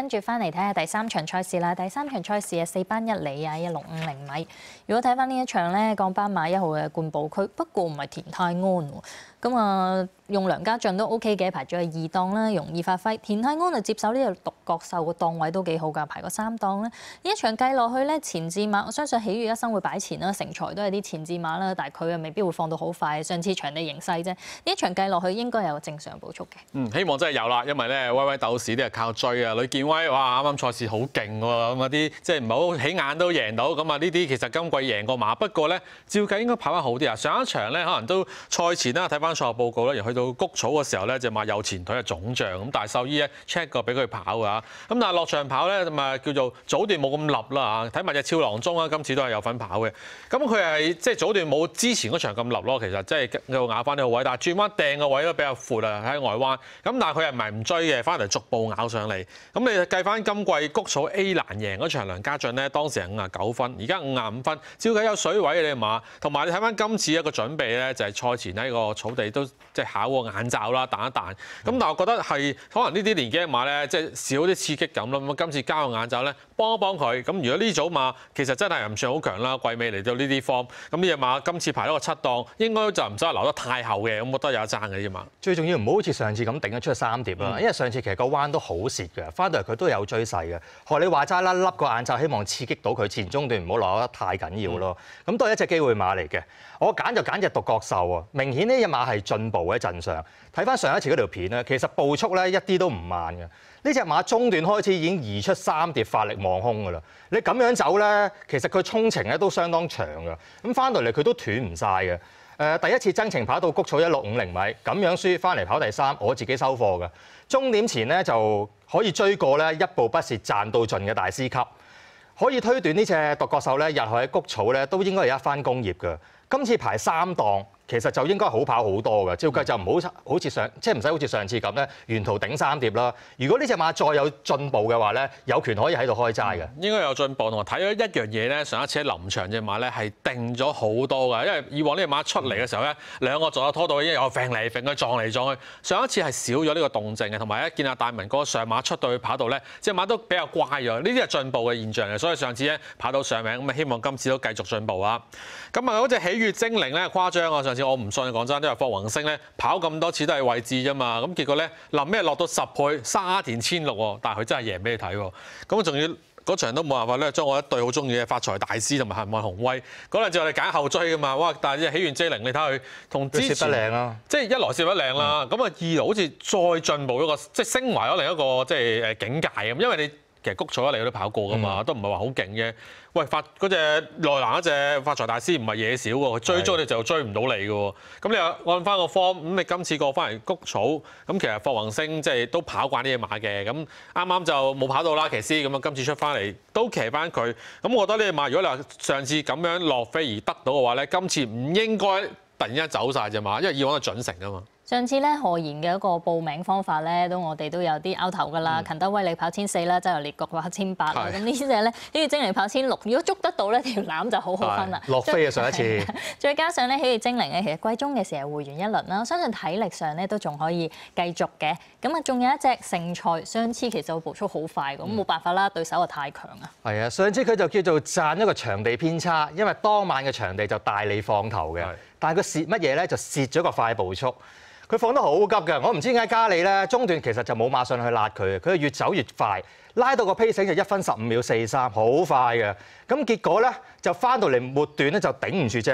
跟住翻嚟睇下第三場賽事啦，第三場賽事係四班一里啊，一六五零米。如果睇翻呢一場咧，降斑馬一號嘅冠寶區，不過唔係田泰安喎。咁啊，用梁家俊都 OK 嘅，排咗係二檔啦，容易發揮。田泰安就接手呢個獨角獸個檔位都幾好噶，排個三檔咧。呢一場計落去咧，前置馬我相信喜悦一生會擺前啦，成才都係啲前置馬啦，但係佢又未必會放到好快。上次場地形勢啫，呢一場計落去應該有正常補速嘅。嗯，希望真係有啦，因為咧威威鬥士都係靠追啊，呂建威哇啱啱賽事好勁喎，咁啊啲即係唔好起眼都贏到，咁啊呢啲其實今季贏過馬，不過咧照計應該跑翻好啲啊。上一場咧可能都賽前啦，睇翻。賽後報告咧，而去到谷草嘅時候咧，就馬右前腿嘅腫脹，咁但係獸醫咧 check 過俾佢跑㗎，咁但係落場跑咧，咁啊叫做早段冇咁立啦嚇，睇埋只超狼中啊，今次都係有份跑嘅，咁佢係即係早段冇之前嗰場咁立咯，其實即係咬翻個位，但係轉彎掟嘅位都比較闊啊喺外彎，咁但係佢係唔係唔追嘅，翻嚟逐步咬上嚟，咁你計翻今季谷草 A 難贏嗰場梁家俊咧，當時五啊九分，而家五啊五分，照計有水位你馬，同埋你睇翻今次一個準備咧，就係賽前喺個草。哋都即係考個眼罩啦，彈一彈。咁但係我覺得係可能呢啲年紀嘅馬咧，即係少啲刺激感啦。咁今次加個眼罩咧，幫一幫佢。咁如果呢組馬其實真係唔算好強啦，季尾嚟到呢啲方，咁呢隻馬今次排咗個七檔，應該就唔使留得太後嘅。咁我都有一爭嘅啫嘛。最重要唔好好似上次咁頂咗出三碟啦，因為上次其實個彎都好蝕嘅，翻到嚟佢都有追勢嘅。學你話齋啦，笠個眼罩希望刺激到佢前中段，唔好留得太緊要咯。咁都係一隻機會馬嚟嘅。我揀就揀隻獨角獸啊，明顯呢隻馬。係進步嘅一陣上，睇翻上一次嗰條片咧，其實步速咧一啲都唔慢嘅。呢只馬中段開始已經移出三碟發力望空㗎啦。你咁樣走咧，其實佢衝程咧都相當長嘅。咁翻到嚟佢都斷唔晒嘅。誒，第一次增程跑到谷草一六五零米，咁樣輸翻嚟跑第三，我自己收貨嘅。終點前咧就可以追過咧，一步不蝕賺到盡嘅大師級，可以推斷呢隻獨角獸咧日後喺谷草咧都應該有一番工業嘅。今次排三檔。其實就應該好跑好多嘅，照計就唔好好似上即係唔使好似上次咁咧，沿途頂三碟啦。如果呢只馬再有進步嘅話咧，有權可以喺度開齋嘅。應該有進步同埋睇咗一樣嘢咧，上一次喺林場只馬咧係定咗好多嘅，因為以往呢只馬出嚟嘅時候咧，兩個左右拖到一又揈嚟揈去撞嚟撞去，上一次係少咗呢個動靜嘅。同埋一見阿大明哥上馬出到去跑道咧，只馬都比較乖咗，呢啲係進步嘅現象嘅。所以上次咧跑到上名咁啊，希望今次都繼續進步啊。咁啊，嗰只喜悦精靈咧誇張啊，上次～我唔信，講真，因為霍宏星咧跑咁多次都係位置啫嘛。咁結果咧臨尾落到十倍沙田千六喎，但係佢真係贏俾你睇喎。咁仲要嗰場都冇辦法咧，將我一對好中意嘅發財大師同埋幸曼雄威嗰兩隻我哋揀後追噶嘛。哇！但係起完 J 零你睇佢同之前即係一來攝得靚啦，咁啊二來好似再進步一個，即係升華咗另一個即係誒境界咁，因為你。其實谷草一嚟都跑過噶嘛，都唔係話好勁啫。喂，發嗰只內欄一隻發財大師唔係嘢少喎，佢追咗你就追唔到你嘅。咁你又按翻個 form，咁你今次過翻嚟谷草，咁其實霍宏星即係都跑慣呢嘢馬嘅。咁啱啱就冇跑到啦騎師，咁啊今次出翻嚟都騎翻佢。咁我覺得呢只馬，如果你話上次咁樣落飛而得到嘅話咧，今次唔應該突然間走晒隻馬，因為以往係準成啊嘛。上次咧何言嘅一個報名方法咧，都我哋都有啲 out 頭噶啦。勤德威力跑千四啦，周遊列國跑千八啦，咁呢只咧，喜擬精靈跑千六。如果捉得到咧，條攬就好好分啦。落飛啊！上一次，再加上咧，喜悦精靈咧，其實季中嘅時候回完一輪啦，相信體力上咧都仲可以繼續嘅。咁啊，仲有一隻勝賽相黐，其實步速好快咁冇辦法啦，對手啊太強啊。係啊，上次佢就叫做賺一個場地偏差，因為當晚嘅場地就大力放頭嘅，但係佢蝕乜嘢咧？就蝕咗個快步速。佢放得好急嘅，我唔知點解加你咧。中段其實就冇馬上去辣佢，佢越走越快。拉到個批醒就一分十五秒四三，好快嘅。咁結果咧就翻到嚟末段咧就頂唔住啫。誒，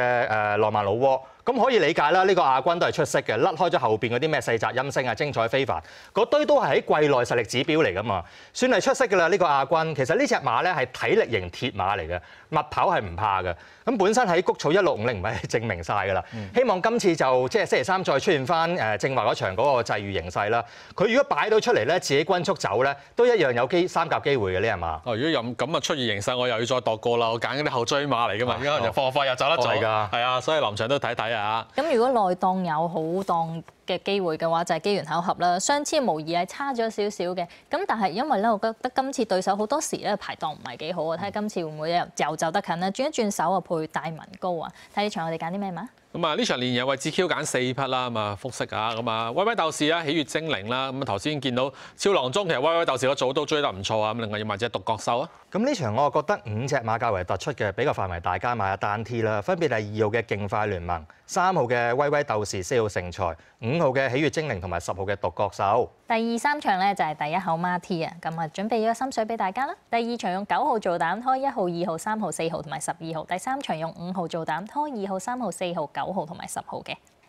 奈曼老窩咁可以理解啦。呢個亞軍都係出色嘅，甩開咗後邊嗰啲咩細窄音聲啊，精彩非凡嗰堆都係喺季內實力指標嚟㗎嘛，算係出色㗎啦。呢個亞軍其實呢只馬咧係體力型鐵馬嚟嘅，密跑係唔怕㗎。咁本身喺谷草一六五零唔係證明晒㗎啦。希望今次就即係星期三再出現翻誒正華嗰場嗰個際遇形勢啦。佢如果擺到出嚟咧，自己均速走咧，都一樣有機。三甲機會嘅呢係嘛？哦，如果任咁啊出現形勢，我又要再度過啦。我揀嗰啲後追馬嚟㗎嘛，而家又放快又走得滯㗎。係啊，所以臨場都睇睇啊。咁如果內檔有好檔？嘅機會嘅話就係機緣巧合啦，相差無疑係差咗少少嘅。咁但係因為咧，我覺得今次對手好多時咧排檔唔係幾好啊。睇下今次會唔會又又走得近咧？轉一轉手啊，配大文高啊。睇呢場我哋揀啲咩嘛？咁啊，呢場連日為 ZQ 揀四匹啦，咁啊復式啊，咁啊威威鬥士啊，喜悦精靈啦。咁啊頭先見到超狼中，其實威威鬥士個組都追得唔錯啊。咁另外要買只獨角獸啊。咁呢場我覺得五隻馬較為突出嘅，比較範圍大家買下單 T 啦。分別係二號嘅勁快聯盟，三號嘅威威鬥士，四號勝才，五。五號嘅喜悦精靈同埋十號嘅獨角獸，第二三場咧就係第一口 r T 啊，咁啊準備咗心水俾大家啦。第二場用九號做膽，開一號、二號、三號、四號同埋十二號。第三場用五號做膽，開二號、三號、四號、九號同埋十號嘅。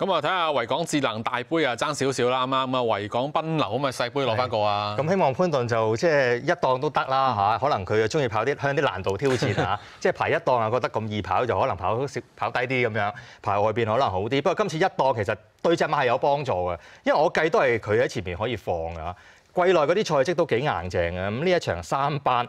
咁啊，睇下維港智能大杯啊，爭少少啦，啱啱啊？維港奔流咁啊，細杯攞翻個啊！咁希望潘頓就即係一檔都得啦嚇，可能佢中意跑啲向啲難度挑戰嚇，即係排一檔啊，覺得咁易跑就可能跑少跑低啲咁樣，排外邊可能好啲。不過今次一檔其實對陣馬有幫助嘅，因為我計都係佢喺前面可以放嘅嚇。季內嗰啲賽績都幾硬淨嘅，咁呢一場三班。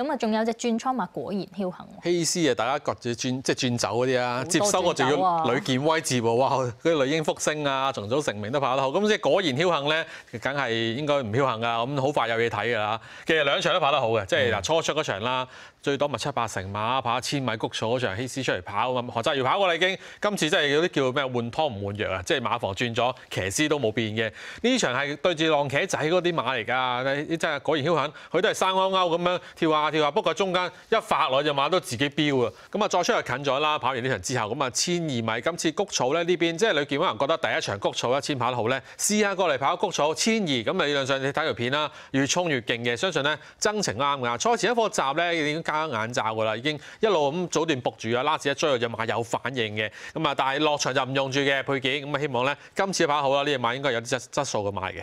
咁啊，仲有隻轉倉馬果然彪幸。希斯啊，大家各住轉即係轉走嗰啲啊，接收我仲要女健威字喎，哇！嗰啲女英福星啊，從早成名都跑得好。咁即係果然彪幸咧，梗係應該唔彪幸噶。咁好快有嘢睇㗎啦。其實兩場都跑得好嘅，即係嗱初出嗰場啦，最多咪七八成馬跑一千米谷草嗰場，希斯出嚟跑咁，何澤如跑過啦已經。今次真係有啲叫咩換湯唔換藥啊，即係馬房轉咗騎師都冇變嘅。呢場係對住浪茄仔嗰啲馬嚟㗎，真係果然彪幸，佢都係生勾勾咁樣跳下。不過中間一發落就馬都自己飆啊！咁啊，再出去近咗啦，跑完呢場之後，咁啊千二米。今次谷草咧呢邊，即係李健可人覺得第一場谷草一千跑得好咧，試下過嚟跑谷草千二。咁啊，理論上你睇條片啦，越衝越勁嘅。相信咧，增程啱㗎。賽前一課集咧已經加眼罩㗎啦，已經一路咁早段僕住啊，拉屎一追只馬有反應嘅。咁啊，但係落場就唔用住嘅配件。咁啊，希望咧今次跑好啦，呢只馬應該有啲質質素嘅賣嘅。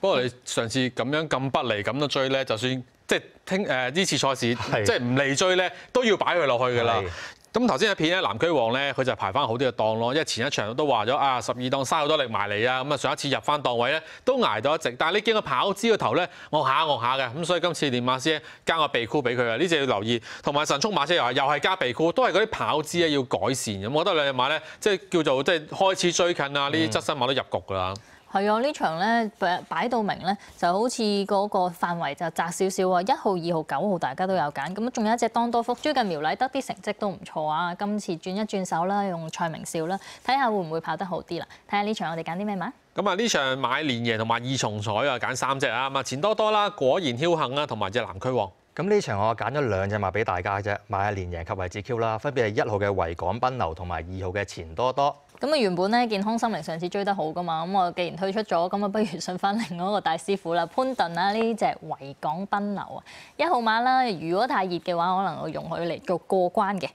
不過你上次咁樣咁不利咁都追咧，就算即係聽誒呢次賽事即係唔嚟追咧，都要擺佢落去噶啦。咁頭先一片咧藍區王咧，佢就排翻好啲嘅檔咯，因為前一場都話咗啊十二檔嘥好多力埋嚟啊。咁啊上一次入翻檔位咧都挨到一隻，但係你見佢跑支個頭咧，我下我下嘅咁，所以今次電馬車加個備庫俾佢啊。呢隻要留意，同埋神速馬車又係又係加備庫，都係嗰啲跑支咧要改善。咁我覺得兩隻馬咧即係叫做即係開始追近啊，呢啲側身馬都入局噶啦。係啊，呢場咧擺到明咧，就好似嗰個範圍就窄少少啊！一號、二號、九號，大家都有揀。咁仲有一隻當多福，最近苗禮得啲成績都唔錯啊！今次轉一轉手啦，用蔡明少啦，睇下會唔會跑得好啲啦？睇下呢場我哋揀啲咩碼？咁啊，呢場買連贏同埋二重彩啊，揀三隻啊，啊錢多多啦，果然僥倖啊，同埋只南區王。咁呢場我揀咗兩隻馬俾大家啫，買下連贏及位置 Q 啦，分別係一號嘅維港奔流同埋二號嘅錢多多。咁啊原本咧健康心靈上次追得好噶嘛，咁我既然推出咗，咁啊不如信翻另外一個大師傅啦，潘頓啦呢只維港奔流啊，一號馬啦，如果太熱嘅話，可能容許嚟做過關嘅。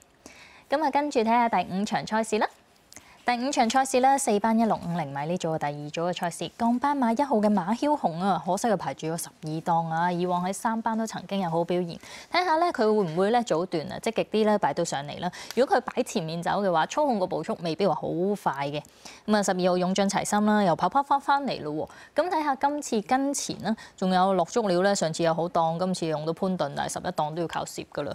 咁啊跟住睇下第五場賽事啦。第五場賽事咧，四班一六五零米呢組嘅第二組嘅賽事，降斑馬一號嘅馬驍雄啊，可惜佢排住咗十二檔啊，以往喺三班都曾經有好表現，睇下咧佢會唔會咧早段啊積極啲咧擺到上嚟啦，如果佢擺前面走嘅話，操控個步速未必話好快嘅。咁啊，十二號勇進齊心啦，又跑跑翻翻嚟咯喎，咁睇下今次跟前啦，仲有落足料咧，上次又好檔，今次用到潘頓，但係十一檔都要靠攝噶啦。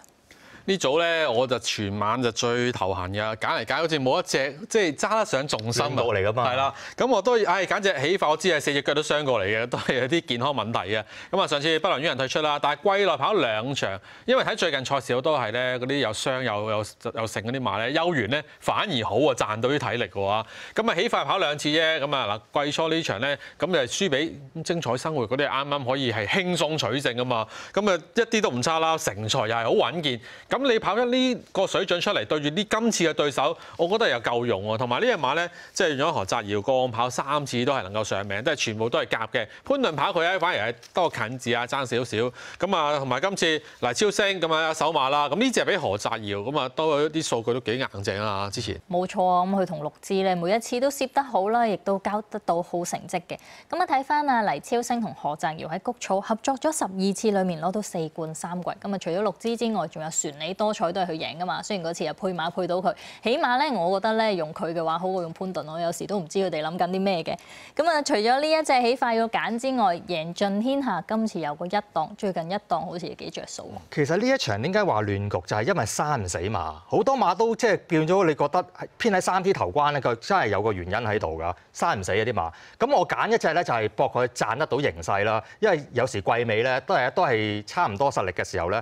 呢組咧我就全晚就最頭痕嘅，揀嚟揀好似冇一隻即係揸得上重心嘅，嚟㗎嘛。係啦，咁我都唉揀只起發，我知係四隻腳都傷過嚟嘅，都係有啲健康問題嘅。咁啊，上次不良苑人退出啦，但係季內跑兩場，因為睇最近賽事好多係咧嗰啲有傷有有有剩嗰啲馬咧，休完咧反而好啊，賺到啲體力喎。咁啊，起快跑兩次啫，咁啊嗱，季初呢場咧，咁就輸俾精彩生活嗰啲，啱啱可以係輕鬆取勝啊嘛。咁啊，一啲都唔差啦，成才又係好穩健咁。咁你跑出呢個水準出嚟，對住啲今次嘅對手，我覺得又夠用喎。同埋呢隻馬咧，即係用咗何澤耀過案跑三次都係能夠上名，都係全部都係夾嘅潘頓跑佢咧，反而係多近字啊，爭少少咁啊。同埋今次嗱超星咁啊，手馬啦，咁呢只俾何澤耀咁啊，多啲數據都幾硬淨啊。之前冇錯啊，咁佢同六支咧每一次都攝得好啦，亦都交得到好成績嘅。咁啊，睇翻啊，黎超星同何澤耀喺谷草合作咗十二次裏面攞到四冠三季，咁啊，除咗六支之外，仲有船。你多彩都系去贏噶嘛？雖然嗰次啊配馬配到佢，起碼咧我覺得咧用佢嘅話好過用潘頓。我有時都唔知佢哋諗緊啲咩嘅。咁啊，除咗呢一隻起快要揀之外，贏盡天下今次有個一檔，最近一檔好似幾着數其實呢一場點解話亂局就係因為刪唔死馬，好多馬都即係變咗，你覺得偏喺三啲頭關咧，佢真係有個原因喺度噶，刪唔死一啲馬。咁我揀一隻咧就係博佢賺得到形勢啦，因為有時季尾咧都係都係差唔多實力嘅時候咧。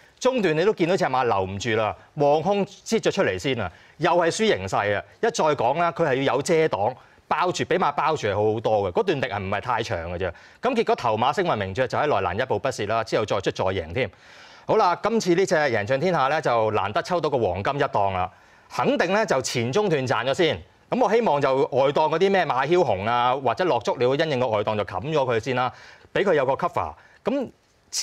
中段你都見到只馬留唔住啦，望空接咗出嚟先啊，又係輸形勢啊！一再講啦，佢係要有遮擋包住，比馬包住係好好多嘅。嗰段力係唔係太長嘅啫。咁結果頭馬星雲名著就喺內欄一步不蝕啦，之後再出再贏添。好啦，今次呢只贏盡天下咧就難得抽到個黃金一檔啦，肯定咧就前中段賺咗先。咁我希望就外檔嗰啲咩馬英雄啊，或者落足料因應個外檔就冚咗佢先啦，俾佢有個 cover 咁。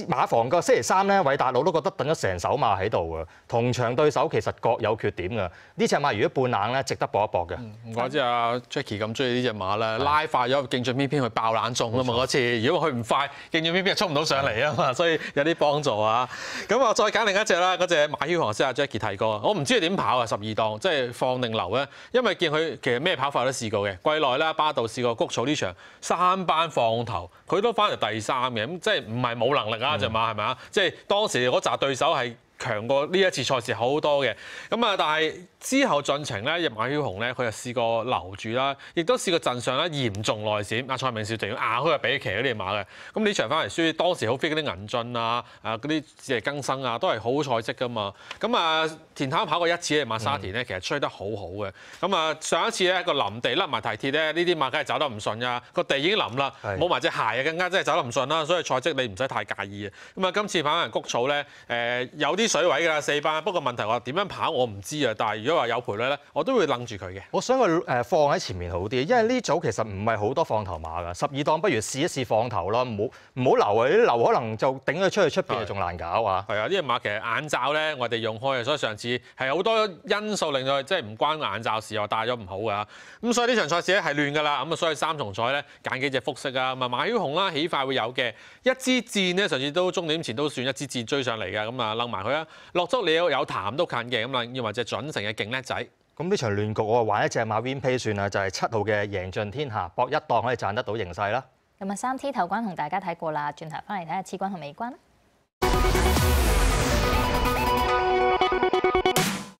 馬房個星期三咧，偉大佬都覺得等咗成手馬喺度啊！同場對手其實各有缺點㗎，呢只馬如果半冷咧，值得搏一搏嘅。唔怪知阿 Jacky 咁中意呢只馬啦，拉快咗競進偏偏去爆冷中啊嘛！嗰次如果佢唔快，競進偏偏又衝唔到上嚟啊嘛，所以有啲幫助啊。咁啊，再揀另一隻啦，嗰只馬軒航先阿 Jacky 提過，我唔知佢點跑啊，十二檔即係放定留咧，因為見佢其實咩跑法都試過嘅。季內啦，巴度試過谷草呢場三班放頭。佢都翻嚟第三嘅，咁即係唔係冇能力啊？咋嘛係咪啊？即係當時嗰扎對手係。強過呢一次賽事好多嘅，咁啊，但係之後進程咧，日馬英雄咧，佢又試過留住啦，亦都試過陣上啦，嚴重內閃阿蔡明少就要啊，佢又俾騎嗰啲馬嘅，咁呢場翻嚟輸，當時好飛嗰啲銀樽啊，啊嗰啲謝更新啊，都係好賽績噶嘛，咁啊，田坦跑過一次嘅馬沙田咧，其實吹得好好嘅，咁啊，上一次咧個林地甩埋提鐵咧，呢啲馬梗係走得唔順呀，個地已經冧啦，冇埋隻鞋啊，更加真係走得唔順啦，所以賽績你唔使太介意嘅，咁啊，今次跑埋谷草咧，誒有啲。水位㗎啦，四班。不過問題我點樣跑，我唔知啊。但係如果話有賠率咧，我都會楞住佢嘅。我想佢誒放喺前面好啲，因為呢組其實唔係好多放頭馬㗎。十二檔不如試一試放頭咯，唔好唔好留啊！啲留可能就頂咗出去出邊仲難搞啊。係啊，呢啲馬其實眼罩咧，我哋用開，所以上次係好多因素令到即係唔關眼罩事，我戴咗唔好㗎。咁所以呢場賽事咧係亂㗎啦。咁啊，所以三重賽咧揀幾隻複式啊，啊馬曉紅啦，起快會有嘅。一支箭咧，上次都終點前都算一支箭追上嚟㗎。咁啊，楞埋佢。落足料有痰都近嘅咁啦，要或隻準成嘅勁叻仔。咁呢場亂局我玩一隻馬 win pay 算啦，就係七號嘅贏盡天下，搏一檔可以賺得到形勢啦。咁啊，三 T 頭關同大家睇過啦，轉頭翻嚟睇下次關同尾關。